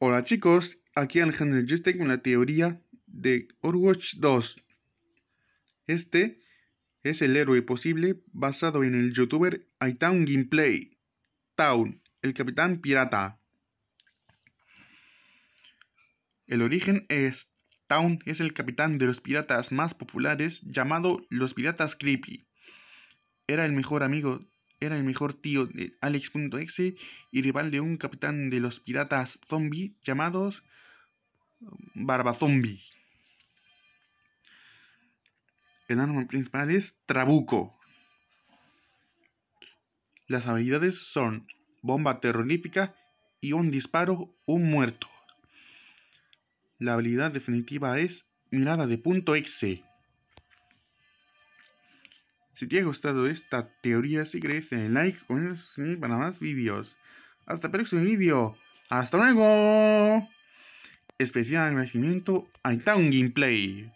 Hola chicos, aquí Alejandro, yo tengo una teoría de Overwatch 2. Este es el héroe posible basado en el youtuber Itown Gameplay, Town, el capitán pirata. El origen es Town es el capitán de los piratas más populares llamado los piratas Creepy. Era el mejor amigo era el mejor tío de Alex.exe y rival de un capitán de los piratas zombie llamados um, Barbazombie. El arma principal es Trabuco. Las habilidades son bomba terrorífica y un disparo, un muerto. La habilidad definitiva es mirada de punto exe. Si te ha gustado esta teoría, si crees, el like, comenta, suscríbete para más vídeos. Hasta el próximo vídeo. ¡Hasta luego! Especial agradecimiento a Town Gameplay.